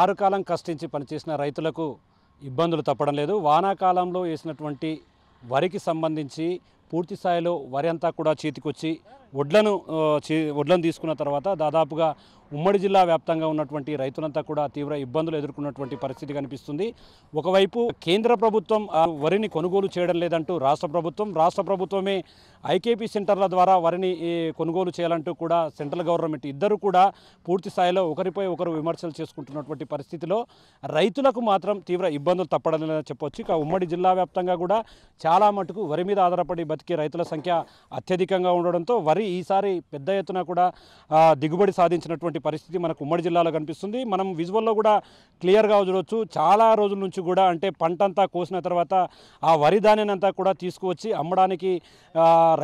ఆరు కాలం కష్టించి పనిచేసిన రైతులకు ఇబ్బందులు తప్పడం లేదు వానాకాలంలో వేసినటువంటి వరికి సంబంధించి పూర్తి స్థాయిలో వరి అంతా కూడా చేతికొచ్చి వడ్లను చే వడ్లను తీసుకున్న తర్వాత దాదాపుగా ఉమ్మడి జిల్లా వ్యాప్తంగా ఉన్నటువంటి రైతులంతా కూడా తీవ్ర ఇబ్బందులు ఎదుర్కొన్నటువంటి పరిస్థితి కనిపిస్తుంది ఒకవైపు కేంద్ర ప్రభుత్వం వరిని కొనుగోలు చేయడం లేదంటూ రాష్ట్ర ప్రభుత్వం రాష్ట్ర ప్రభుత్వమే ఐకేపీ సెంటర్ల ద్వారా వరిని కొనుగోలు చేయాలంటూ కూడా సెంట్రల్ గవర్నమెంట్ ఇద్దరు కూడా పూర్తి స్థాయిలో ఒకరిపై ఒకరు విమర్శలు చేసుకుంటున్నటువంటి పరిస్థితిలో రైతులకు మాత్రం తీవ్ర ఇబ్బందులు తప్పడం లేదని చెప్పొచ్చు ఇక ఉమ్మడి జిల్లా వ్యాప్తంగా కూడా చాలా మటుకు వరి మీద ఆధారపడి బతికే రైతుల సంఖ్య అత్యధికంగా ఉండడంతో వరి ఈసారి పెద్ద ఎత్తున కూడా దిగుబడి సాధించినటువంటి పరిస్థితి మనకు ఉమ్మడి జిల్లాలో కనిపిస్తుంది మనం విజువల్లో కూడా క్లియర్గా చూడవచ్చు చాలా రోజుల నుంచి కూడా అంటే పంట అంతా కోసిన తర్వాత ఆ వరి అంతా కూడా తీసుకువచ్చి అమ్మడానికి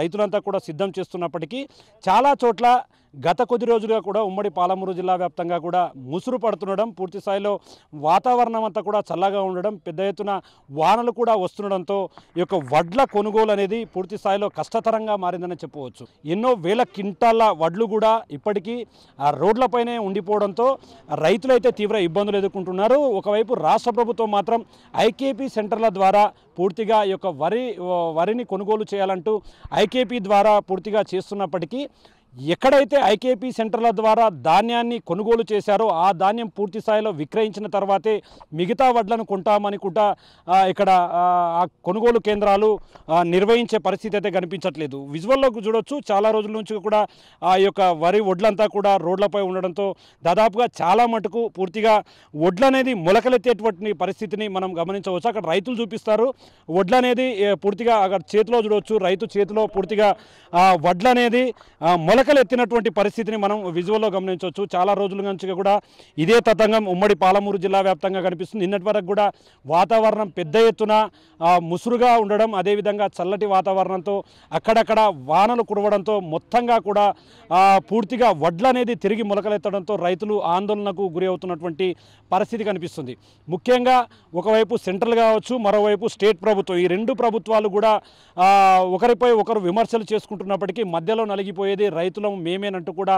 రైతులంతా కూడా సిద్ధం చేస్తున్నప్పటికీ చాలా చోట్ల గత కొద్ది రోజులుగా కూడా ఉమ్మడి పాలమూరు జిల్లా వ్యాప్తంగా కూడా ముసురు పడుతుండడం పూర్తి స్థాయిలో వాతావరణం అంతా కూడా చల్లగా ఉండడం పెద్ద ఎత్తున వానలు కూడా వస్తుండడంతో ఈ యొక్క వడ్ల కొనుగోలు అనేది పూర్తి స్థాయిలో కష్టతరంగా మారిందని చెప్పవచ్చు ఎన్నో వేల క్వింటాల వడ్లు కూడా ఇప్పటికీ ఆ రోడ్లపైనే ఉండిపోవడంతో రైతులైతే తీవ్ర ఇబ్బందులు ఎదుర్కొంటున్నారు ఒకవైపు రాష్ట్ర ప్రభుత్వం మాత్రం ఐకేపీ సెంటర్ల ద్వారా పూర్తిగా ఈ యొక్క వరి వరిని కొనుగోలు చేయాలంటూ ఐకేపీ ద్వారా పూర్తిగా చేస్తున్నప్పటికీ ఎక్కడైతే ఐకేపీ సెంటర్ల ద్వారా ధాన్యాన్ని కొనుగోలు చేశారో ఆ ధాన్యం పూర్తి స్థాయిలో విక్రయించిన తర్వాతే మిగతా వడ్లను కొంటామని కూడా ఇక్కడ ఆ కొనుగోలు కేంద్రాలు నిర్వహించే పరిస్థితి అయితే కనిపించట్లేదు విజువల్లో చూడొచ్చు చాలా రోజుల నుంచి కూడా ఆ యొక్క వరి వడ్లంతా కూడా రోడ్లపై ఉండడంతో దాదాపుగా చాలా మటుకు పూర్తిగా వడ్లు అనేది మొలకలెత్తేటువంటి పరిస్థితిని మనం గమనించవచ్చు అక్కడ రైతులు చూపిస్తారు వడ్లు అనేది పూర్తిగా అక్కడ చేతిలో చూడవచ్చు రైతు చేతిలో పూర్తిగా వడ్లు అనేది మొలక కేకలు ఎత్తినటువంటి పరిస్థితిని మనం విజువల్లో గమనించవచ్చు చాలా రోజుల నుంచి కూడా ఇదే తతంగం ఉమ్మడి పాలమూరు జిల్లా వ్యాప్తంగా కనిపిస్తుంది నిన్నటి వరకు కూడా వాతావరణం పెద్ద ఎత్తున ముసురుగా ఉండడం అదేవిధంగా చల్లటి వాతావరణంతో అక్కడక్కడ వానలు కురవడంతో మొత్తంగా కూడా పూర్తిగా వడ్లు అనేది తిరిగి మొలకలెత్తడంతో రైతులు ఆందోళనకు గురి అవుతున్నటువంటి పరిస్థితి కనిపిస్తుంది ముఖ్యంగా ఒకవైపు సెంట్రల్ కావచ్చు మరోవైపు స్టేట్ ప్రభుత్వం ఈ రెండు ప్రభుత్వాలు కూడా ఒకరిపై ఒకరు విమర్శలు చేసుకుంటున్నప్పటికీ మధ్యలో నలిగిపోయేది రైతు రైతులం మేమేనంటూ కూడా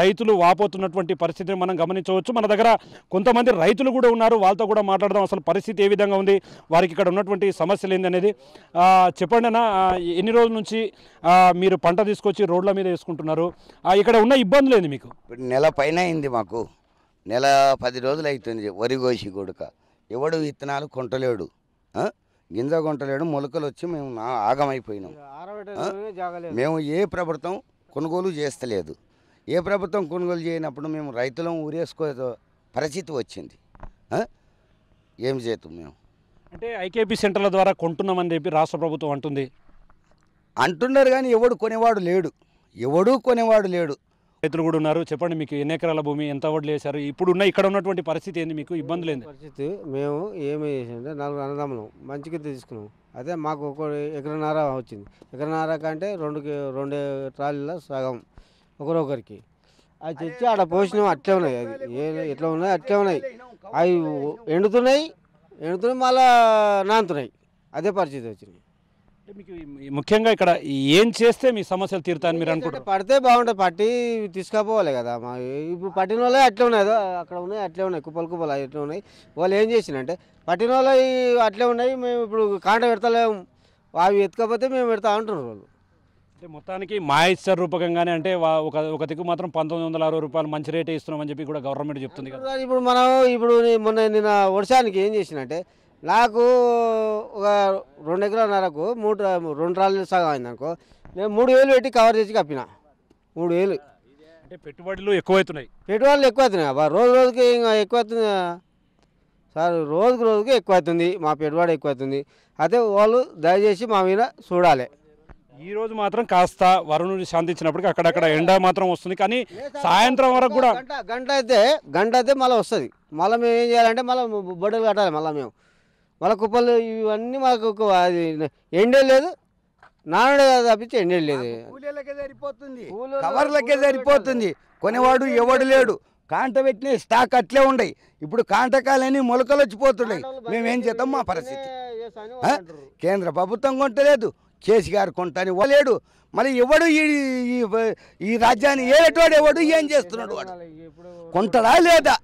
రైతులు వాపోతున్నటువంటి పరిస్థితిని మనం గమనించవచ్చు మన దగ్గర కొంతమంది రైతులు కూడా ఉన్నారు వాళ్ళతో కూడా మాట్లాడదాం అసలు పరిస్థితి ఏ విధంగా ఉంది వారికి ఇక్కడ ఉన్నటువంటి సమస్యలు ఏందనేది చెప్పండి అన్న ఎన్ని రోజుల నుంచి మీరు పంట తీసుకొచ్చి రోడ్ల మీద వేసుకుంటున్నారు ఇక్కడ ఉన్న ఇబ్బందులు ఏంది మీకు నెల పైన అయింది మాకు నెల పది రోజులు అవుతుంది వరి కోసి కొడుక ఎవడు విత్తనాలు కొంటలేడు గింజ కొంటలేడు మొలకలు వచ్చి మేము ఆగమైపోయినాం మేము ఏ ప్రభుత్వం కొనుగోలు చేస్తలేదు ఏ ప్రభుత్వం కొనుగోలు చేయనప్పుడు మేము రైతులం ఊరేసుకో పరిస్థితి వచ్చింది ఏం చేతాం మేము అంటే ఐకేపీ సెంటర్ల ద్వారా కొంటున్నామని చెప్పి రాష్ట్ర ప్రభుత్వం అంటుంది అంటున్నారు కానీ ఎవడు కొనేవాడు లేడు ఎవడూ కొనేవాడు లేడు రైతులు కూడా ఉన్నారు చెప్పండి మీకు ఎన్ని ఎకరాల భూమి ఎంత వడ్లు వేశారు ఇప్పుడు ఉన్న ఇక్కడ ఉన్నటువంటి పరిస్థితి ఏంది మీకు ఇబ్బంది లేదు పరిస్థితి మేము ఏమి చేసిందంటే నలుగురు అన్నదమ్ములు మంచిగా తీసుకున్నాం అదే మాకు ఒక ఎకరనారా వచ్చింది ఎకరనారా కంటే రెండు రెండు ట్రాలీల సగం ఒకరొకరికి అది తెచ్చి ఆడ పోసినాం అట్లే ఉన్నాయి అది ఏ ఎట్లా ఉన్నాయి అట్లే ఉన్నాయి అవి ఎండుతున్నాయి ఎండుతున్నాయి మళ్ళా నానుతున్నాయి అదే పరిస్థితి వచ్చింది ముఖ్యంగా ఇక్కడ ఏం చేస్తే మీ సమస్యలు తీరుతాయని మీరు అనుకుంటారు పడితే బాగుంటుంది పట్టి తీసుకపోవాలి కదా మా ఇప్పుడు పట్టిన వాళ్ళే అట్లే ఉన్నాయి అక్కడ ఉన్నాయి అట్లే ఉన్నాయి కుప్పలు కుప్పలు అట్లే ఉన్నాయి వాళ్ళు ఏం చేసినంటే పట్టిన వాళ్ళు అట్లే ఉన్నాయి మేము ఇప్పుడు కాంట పెడతలేము అవి ఎత్తుకపోతే మేము పెడతా అంటున్నారు వాళ్ళు అంటే మొత్తానికి మాయిశ్చర్ రూపకంగానే అంటే ఒక ఒక దిక్కు మాత్రం పంతొమ్మిది వందల అరవై రూపాయలు మంచి రేటే ఇస్తున్నామని చెప్పి కూడా గవర్నమెంట్ చెప్తుంది కదా ఇప్పుడు మనం ఇప్పుడు మొన్న నిన్న వర్షానికి ఏం చేసినంటే నాకు ఒక రెండు ఎకరాలన్నరకు మూడు రెండు రాళ్ళు సగం అయింది అనుకో నేను మూడు వేలు పెట్టి కవర్ చేసి కప్పిన మూడు వేలు అంటే పెట్టుబడులు ఎక్కువైతున్నాయి పెట్టుబడులు ఎక్కువవుతున్నాయి అబ్బా రోజు రోజుకి ఇంకా ఎక్కువవుతుంది సార్ రోజుకు రోజుకి అవుతుంది మా పెట్టుబడి అవుతుంది అయితే వాళ్ళు దయచేసి మా మీద చూడాలి ఈ రోజు మాత్రం కాస్త వరుణుని శాంతించినప్పటికీ అక్కడక్కడ ఎండ మాత్రం వస్తుంది కానీ సాయంత్రం వరకు కూడా గంట గంట అయితే గంట అయితే మళ్ళీ వస్తుంది మళ్ళీ మేము ఏం చేయాలంటే మళ్ళీ బొడ్డలు కట్టాలి మళ్ళీ మేము మళ్ళీ కుప్పలు ఇవన్నీ మాకు అది ఎండే లేదు నానడే తప్పించి ఎండే లేదు సరిపోతుంది కవర్లకే సరిపోతుంది కొనేవాడు ఎవడు లేడు కాంట పెట్టిన స్టాక్ అట్లే ఉండయి ఇప్పుడు కాంటకాలని మొలకలు వచ్చిపోతున్నాయి మేమేం చేద్దాం మా పరిస్థితి కేంద్ర ప్రభుత్వం కొంటలేదు చేసి గారు కొంటాని ఇవ్వలేడు మరి ఎవడు ఈ రాజ్యాన్ని ఏటోడు ఎవడు ఏం చేస్తున్నాడు వాడు కొంటడా లేదా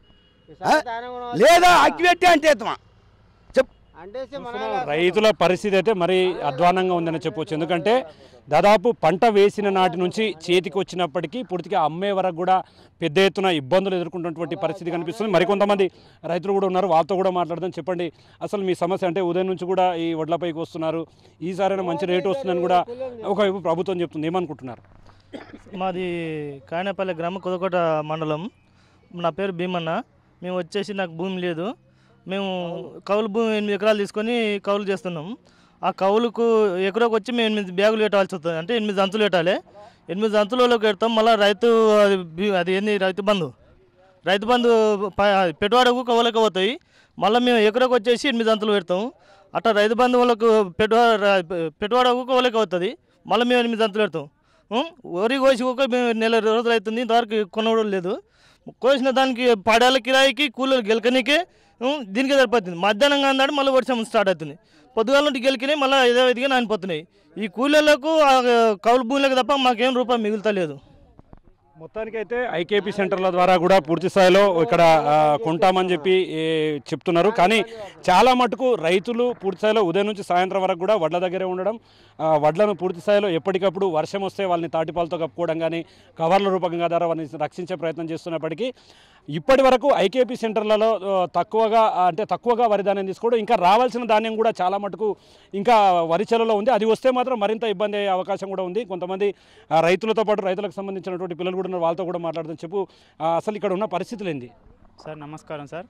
లేదా అక్కిపెట్టి అంటే రైతుల పరిస్థితి అయితే మరీ అధ్వానంగా ఉందని చెప్పొచ్చు ఎందుకంటే దాదాపు పంట వేసిన నాటి నుంచి చేతికి వచ్చినప్పటికీ పూర్తిగా అమ్మే వరకు కూడా పెద్ద ఎత్తున ఇబ్బందులు ఎదుర్కొంటున్నటువంటి పరిస్థితి కనిపిస్తుంది మరికొంతమంది రైతులు కూడా ఉన్నారు వాళ్ళతో కూడా మాట్లాడదాం చెప్పండి అసలు మీ సమస్య అంటే ఉదయం నుంచి కూడా ఈ వడ్లపైకి వస్తున్నారు ఈసారైనా మంచి రేటు వస్తుందని కూడా ఒకవైపు ప్రభుత్వం చెప్తుంది ఏమనుకుంటున్నారు మాది కాయనపల్లి గ్రామ కొదకోట మండలం నా పేరు భీమన్న మేము వచ్చేసి నాకు భూమి లేదు మేము కౌలు భూమి ఎనిమిది ఎకరాలు తీసుకొని కౌలు చేస్తున్నాం ఆ కౌలుకు ఎకరకు వచ్చి మేము ఎనిమిది బ్యాగులు పెట్టాల్సి వస్తుంది అంటే ఎనిమిది అంతులు పెట్టాలి ఎనిమిది అంతులలోకి పెడతాం మళ్ళీ రైతు అది అది ఏంది రైతు బంధు రైతు బంధు పెట్టువాడకు కౌలకు పోతాయి మళ్ళీ మేము ఎకరకు వచ్చేసి ఎనిమిది అంతులు పెడతాం అట్లా రైతు బంధు వాళ్ళకు పెట్టువాడకు కౌలకు అవుతుంది మళ్ళీ మేము ఎనిమిది అంతులు పెడతాం వరి కోసి ఒక మేము నెల రోజులు అవుతుంది ఇంతవరకు కొనవడం లేదు కోసిన దానికి పాడేళ్ళ కిరాయికి కూలీలు గెలకనికే దీనికి సరిపోతుంది మధ్యాహ్నం కాదాడు మళ్ళీ వర్షం స్టార్ట్ అవుతుంది పొద్దుగాల నుండి గెలికినాయి మళ్ళీ ఏదో ఐదుగా నానిపోతున్నాయి ఈ కూలీలకు కౌలు భూములకు తప్ప మాకేం రూపాయి మిగులుతలేదు మొత్తానికైతే ఐకేపీ సెంటర్ల ద్వారా కూడా పూర్తి స్థాయిలో ఇక్కడ కొంటామని చెప్పి చెప్తున్నారు కానీ చాలా మటుకు రైతులు పూర్తి స్థాయిలో ఉదయం నుంచి సాయంత్రం వరకు కూడా వడ్ల దగ్గరే ఉండడం వడ్లను పూర్తి స్థాయిలో ఎప్పటికప్పుడు వర్షం వస్తే వాళ్ళని తాటిపాలతో కప్పుకోవడం కానీ కవర్ల రూపకంగా ద్వారా వాళ్ళని రక్షించే ప్రయత్నం చేస్తున్నప్పటికీ ఇప్పటి వరకు ఐకేపీ సెంటర్లలో తక్కువగా అంటే తక్కువగా వరి ధాన్యం తీసుకోవడం ఇంకా రావాల్సిన ధాన్యం కూడా చాలా మటుకు ఇంకా వరిచెలలో ఉంది అది వస్తే మాత్రం మరింత ఇబ్బంది అయ్యే అవకాశం కూడా ఉంది కొంతమంది రైతులతో పాటు రైతులకు సంబంధించినటువంటి పిల్లలు కూడా ఉన్నారు వాళ్ళతో కూడా మాట్లాడదాం చెప్పు అసలు ఇక్కడ ఉన్న పరిస్థితులు ఏంటి సార్ నమస్కారం సార్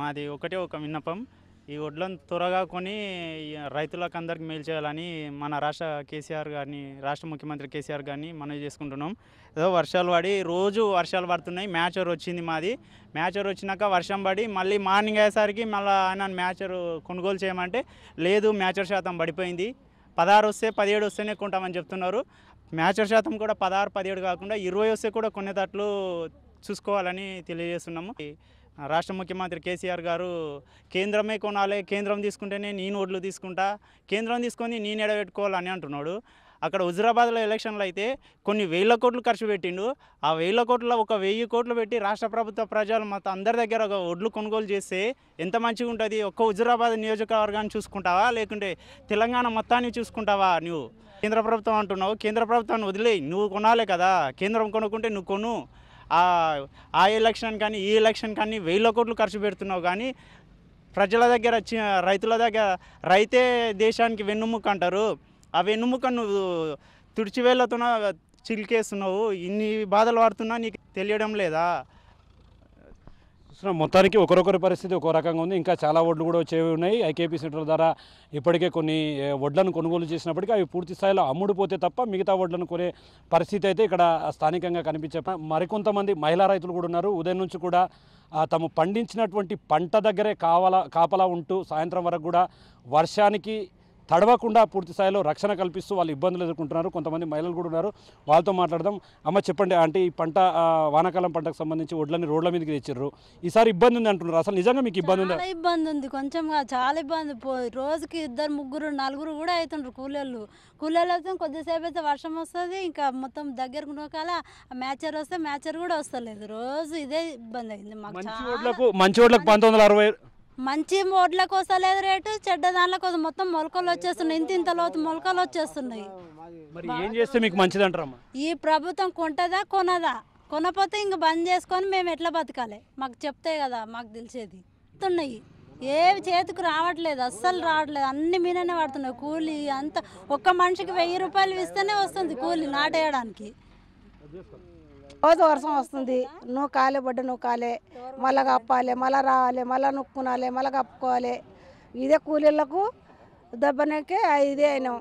మాది ఒకటే ఒక విన్నపం ఈ వడ్లను త్వరగా కొని రైతులకు అందరికి మేలు చేయాలని మన రాష్ట్ర కేసీఆర్ గారిని రాష్ట్ర ముఖ్యమంత్రి కేసీఆర్ గారిని మనం చేసుకుంటున్నాం ఏదో వర్షాలు పడి రోజు వర్షాలు పడుతున్నాయి మ్యాచర్ వచ్చింది మాది మ్యాచర్ వచ్చినాక వర్షం పడి మళ్ళీ మార్నింగ్ అయ్యేసరికి మళ్ళీ ఆయన మ్యాచర్ కొనుగోలు చేయమంటే లేదు మ్యాచర్ శాతం పడిపోయింది పదహారు వస్తే పదిహేడు వస్తేనే కొంటామని చెప్తున్నారు మ్యాచర్ శాతం కూడా పదహారు పదిహేడు కాకుండా ఇరవై వస్తే కూడా కొనేటట్లు చూసుకోవాలని తెలియజేస్తున్నాము రాష్ట్ర ముఖ్యమంత్రి కేసీఆర్ గారు కేంద్రమే కొనాలి కేంద్రం తీసుకుంటేనే నేను ఓట్లు తీసుకుంటా కేంద్రం తీసుకొని నేను ఎడబెట్టుకోవాలని అంటున్నాడు అక్కడ హుజురాబాద్లో ఎలక్షన్లు అయితే కొన్ని వేల కోట్లు ఖర్చు పెట్టిండు ఆ వేల కోట్ల ఒక వెయ్యి కోట్లు పెట్టి రాష్ట్ర ప్రభుత్వ ప్రజలు మొత్తం అందరి దగ్గర ఒక ఒడ్లు కొనుగోలు చేస్తే ఎంత మంచిగా ఉంటుంది ఒక్క హుజురాబాద్ నియోజకవర్గాన్ని చూసుకుంటావా లేకుంటే తెలంగాణ మొత్తాన్ని చూసుకుంటావా నువ్వు కేంద్ర ప్రభుత్వం అంటున్నావు కేంద్ర ప్రభుత్వాన్ని వదిలే నువ్వు కొనాలి కదా కేంద్రం కొనుక్కుంటే నువ్వు కొను ఆ ఎలక్షన్ కానీ ఈ ఎలక్షన్ కానీ వేల కోట్లు ఖర్చు పెడుతున్నావు కానీ ప్రజల దగ్గర రైతుల దగ్గర రైతే దేశానికి వెన్నుముక్క అంటారు అవి వెన్నుముక నువ్వు తుడిచివేళ్లతో చిలికేస్తున్నావు ఇన్ని బాధలు పడుతున్నా నీకు తెలియడం లేదా మొత్తానికి ఒకరొకరి పరిస్థితి ఒక రకంగా ఉంది ఇంకా చాలా ఒడ్లు కూడా వచ్చేవి ఉన్నాయి ఐకేపీ సెంటర్ ద్వారా ఇప్పటికే కొన్ని వడ్లను కొనుగోలు చేసినప్పటికీ అవి పూర్తి స్థాయిలో అమ్ముడుపోతే తప్ప మిగతా వడ్లను కొనే పరిస్థితి అయితే ఇక్కడ స్థానికంగా కనిపించే మరికొంతమంది మహిళా రైతులు కూడా ఉన్నారు ఉదయం నుంచి కూడా తము పండించినటువంటి పంట దగ్గరే కావాల కాపలా ఉంటూ సాయంత్రం వరకు కూడా వర్షానికి తడవకుండా పూర్తి స్థాయిలో రక్షణ కల్పిస్తూ వాళ్ళు ఇబ్బందులు ఎదుర్కొంటున్నారు కొంతమంది మహిళలు కూడా ఉన్నారు వాళ్ళతో మాట్లాడదాం అమ్మ చెప్పండి అంటే ఈ పంట వానాకాలం పంటకు సంబంధించి ఒడ్లని రోడ్ల మీదకి తెచ్చారు ఈసారి ఇబ్బంది ఉంది అంటున్నారు అసలు నిజంగా మీకు ఇబ్బంది ఉంది ఇబ్బంది ఉంది కొంచెం చాలా ఇబ్బంది రోజుకి ఇద్దరు ముగ్గురు నలుగురు కూడా అవుతుండ్రు కూలీళ్ళు కూలర్లు అయితే కొద్దిసేపు అయితే వర్షం వస్తుంది ఇంకా మొత్తం దగ్గరకు కాల మ్యాచర్ వస్తే మ్యాచర్ కూడా వస్తలేదు రోజు ఇదే ఇబ్బంది అయింది మాకు మంచి ఓట్లకు మంచి ఓట్లకు పంతొమ్మిది వందల అరవై మంచి కోసం లేదు రేటు చెడ్డ దానిలో కోసం మొత్తం మొలకలు వచ్చేస్తున్నాయి ఇంత ఇంత లోతు మొలకలు వచ్చేస్తున్నాయి మరి ఏం చేస్తే మీకు మంచిది ఈ ప్రభుత్వం కొంటదా కొనదా కొనపోతే ఇంక బంద్ చేసుకొని మేము ఎట్లా బతకాలి మాకు చెప్తే కదా మాకు తెలిసేది ఉన్నాయి ఏవి చేతికి రావట్లేదు అస్సలు రావట్లేదు అన్ని మీననే పడుతున్నాయి కూలీ అంత ఒక్క మనిషికి వెయ్యి రూపాయలు ఇస్తేనే వస్తుంది కూలీ నాటేయడానికి రోజు వర్షం వస్తుంది నువ్వు కాలే బొడ్డ నువ్వు కాలే మళ్ళా కప్పాలి మళ్ళా రావాలి మళ్ళా నొక్కునాలి మళ్ళా కప్పుకోవాలి ఇదే కూలీలకు దెబ్బనకే ఇదే అయినాం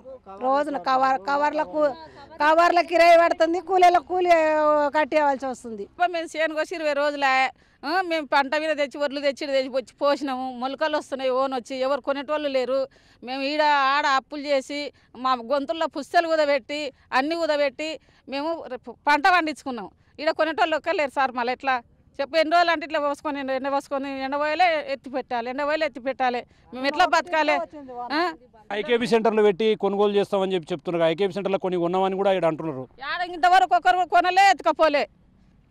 రోజున కవర్ కవర్లకు కవర్ల కిరాయి పడుతుంది కూలీల కూలి కట్టేయవలసి వస్తుంది మేము సేనుకు వచ్చి ఇరవై రోజులే మేము పంట మీద తెచ్చి వడ్లు తెచ్చి తెచ్చి వచ్చి పోసినాము మొలకలు వస్తున్నాయి ఓన్ వచ్చి ఎవరు కొనేటోళ్ళు లేరు మేము ఈడ ఆడ అప్పులు చేసి మా గొంతుల్లో పుస్తలు కుదబెట్టి అన్నీ కుదబెట్టి మేము పంట పండించుకున్నాం ఇక్కడ కొనేటోళ్ళు ఒక్కలేరు సార్ మళ్ళీ ఎట్లా చెప్పు ఎన్ని రోజులు అంటే ఇట్లా పోసుకొని ఎండ పోసుకొని ఎండ పోయలే ఎత్తి పెట్టాలి ఎండ పోయలే ఎత్తి పెట్టాలి మేము ఎట్లా బతకాలి ఐకేబీ సెంటర్లు పెట్టి కొనుగోలు చేస్తామని చెప్పి చెప్తున్నారు ఐకేబీ సెంటర్లో కొన్ని ఉన్నామని కూడా ఇక్కడ అంటున్నారు ఇంతవరకు ఒకరు కొనలే ఎత్తుకపోలే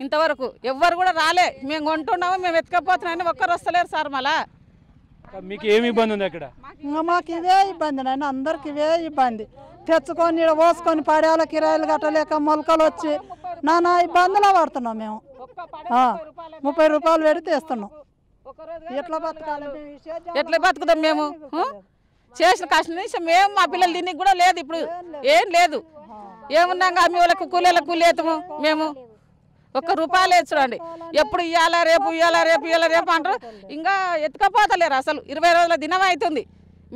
ఇంతవరకు ఎవ్వరు కూడా రాలే మేము కొంటున్నాము మేము ఎత్తుకపోతున్నామని ఒక్కరు వస్తలేరు సార్ మళ్ళా మీకు ఏమి ఇబ్బంది ఉంది అక్కడ మాకు ఇవే ఇబ్బంది నాయన అందరికి ఇవే ఇబ్బంది తెచ్చుకొని పోసుకొని పడేలా కిరాయిలు కట్టలేక మొలకలు వచ్చి నానా ఇబ్బందులు పడుతున్నాం మేము ముప్పై రూపాయలు పెడితే ఇస్తున్నాం ఎట్లా బతకాలి ఎట్లా బతుకుతాం మేము చేసిన కష్టం నుంచి మేము మా పిల్లలు దీనికి కూడా లేదు ఇప్పుడు ఏం లేదు ఏమున్నాం మీ వాళ్ళకు కూలీలకు కూలేతాము మేము ఒక్క రూపాయలు లేదు చూడండి ఎప్పుడు ఇవ్వాలా రేపు ఇవ్వాలా రేపు ఇవ్వాలా రేపు అంటారు ఇంకా ఎత్తుకపోతలేరు అసలు ఇరవై రోజుల దినం అవుతుంది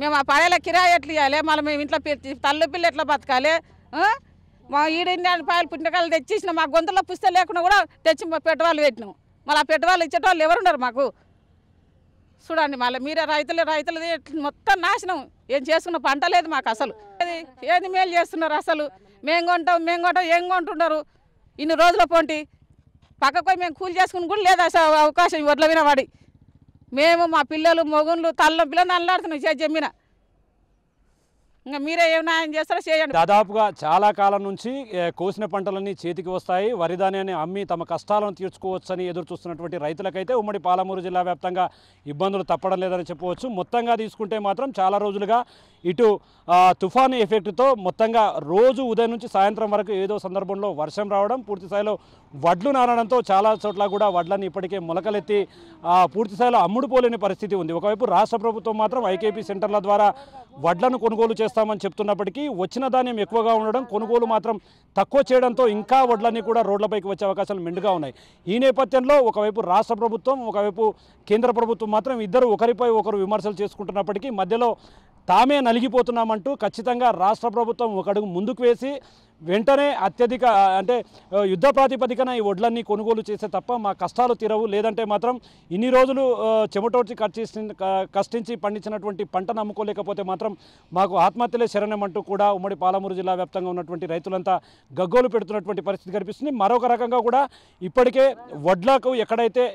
మేము ఆ పడేలా కిరాయి ఎట్లా ఇవ్వాలి మళ్ళీ మేము ఇంట్లో తల్లి పిల్ల ఎట్లా బతకాలి మా ఈడెన్ని రూపాయలు పుట్టకాలు తెచ్చేసినా మా గొంతులో పుస్తలు లేకుండా కూడా తెచ్చి మా పెట్టవాళ్ళు పెట్టినాం మళ్ళీ ఆ పెట్టుబడులు ఎవరు ఎవరున్నారు మాకు చూడండి మళ్ళీ మీరే రైతులు రైతులు మొత్తం నాశనం ఏం చేసుకున్న పంట లేదు మాకు అసలు ఏది మేలు చేస్తున్నారు అసలు మేము కొంటాం మేము కొంటాం ఏం కొంటున్నారు ఇన్ని రోజుల పోంటి పక్కకు మేము కూలి చేసుకుని కూడా లేదు అసలు అవకాశం వడ్ల వినవాడి మేము మా పిల్లలు మొగుళ్ళు తల్ల పిల్లలు అల్లాడుతున్నాం చెప్పిన ఇంకా మీరే ఏం ఆయన చేస్తారో చేయండి దాదాపుగా చాలా కాలం నుంచి కోసిన పంటలన్నీ చేతికి వస్తాయి వరి ధాన్యాన్ని అమ్మి తమ కష్టాలను తీర్చుకోవచ్చని ఎదురు చూస్తున్నటువంటి రైతులకైతే ఉమ్మడి పాలమూరు జిల్లా వ్యాప్తంగా ఇబ్బందులు తప్పడం లేదని చెప్పవచ్చు మొత్తంగా తీసుకుంటే మాత్రం చాలా రోజులుగా ఇటు తుఫాను ఎఫెక్ట్తో మొత్తంగా రోజు ఉదయం నుంచి సాయంత్రం వరకు ఏదో సందర్భంలో వర్షం రావడం పూర్తి స్థాయిలో వడ్లు నానడంతో చాలా చోట్ల కూడా వడ్లను ఇప్పటికే మొలకలెత్తి పూర్తి స్థాయిలో అమ్ముడుపోలేని పరిస్థితి ఉంది ఒకవైపు రాష్ట్ర ప్రభుత్వం మాత్రం ఐకేపీ సెంటర్ల ద్వారా వడ్లను కొనుగోలు చేస్తుంది చేస్తామని చెప్తున్నప్పటికీ వచ్చిన ధాన్యం ఎక్కువగా ఉండడం కొనుగోలు మాత్రం తక్కువ చేయడంతో ఇంకా వడ్లన్నీ కూడా రోడ్లపైకి వచ్చే అవకాశాలు మెండుగా ఉన్నాయి ఈ నేపథ్యంలో ఒకవైపు రాష్ట్ర ప్రభుత్వం ఒకవైపు కేంద్ర ప్రభుత్వం మాత్రం ఇద్దరు ఒకరిపై ఒకరు విమర్శలు చేసుకుంటున్నప్పటికీ మధ్యలో తామే నలిగిపోతున్నామంటూ ఖచ్చితంగా రాష్ట్ర ప్రభుత్వం ఒక అడుగు ముందుకు వేసి వెంటనే అత్యధిక అంటే యుద్ధ ప్రాతిపదికన ఈ వడ్లన్నీ కొనుగోలు చేస్తే తప్ప మా కష్టాలు తీరవు లేదంటే మాత్రం ఇన్ని రోజులు చెమటోడ్చి ఖర్చేసి కష్టించి పండించినటువంటి పంటను అమ్ముకోలేకపోతే మాత్రం మాకు ఆత్మహత్యలే శరణమంటూ కూడా ఉమ్మడి పాలమూరు జిల్లా వ్యాప్తంగా ఉన్నటువంటి రైతులంతా గగ్గోలు పెడుతున్నటువంటి పరిస్థితి కనిపిస్తుంది మరొక రకంగా కూడా ఇప్పటికే వడ్లకు ఎక్కడైతే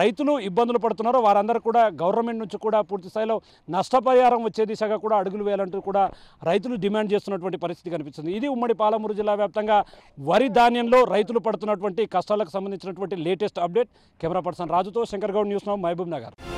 రైతులు ఇబ్బందులు పడుతున్నారో వారందరూ కూడా గవర్నమెంట్ నుంచి కూడా పూర్తి స్థాయిలో నష్టపరిహారం వచ్చే దిశగా కూడా అడుగులు వేయాలంటూ కూడా రైతులు డిమాండ్ చేస్తున్నటువంటి పరిస్థితి కనిపిస్తుంది ఇది ఉమ్మడి పాలమూరు పాలమూరు జిల్లా వ్యాప్తంగా వరి ధాన్యంలో రైతులు పడుతున్నటువంటి కష్టాలకు సంబంధించినటువంటి లేటెస్ట్ అప్డేట్ కెమెరా పర్సన్ రాజుతో శంకర్ గౌడ్ న్యూస్ నౌ మహబూబ్ నగర్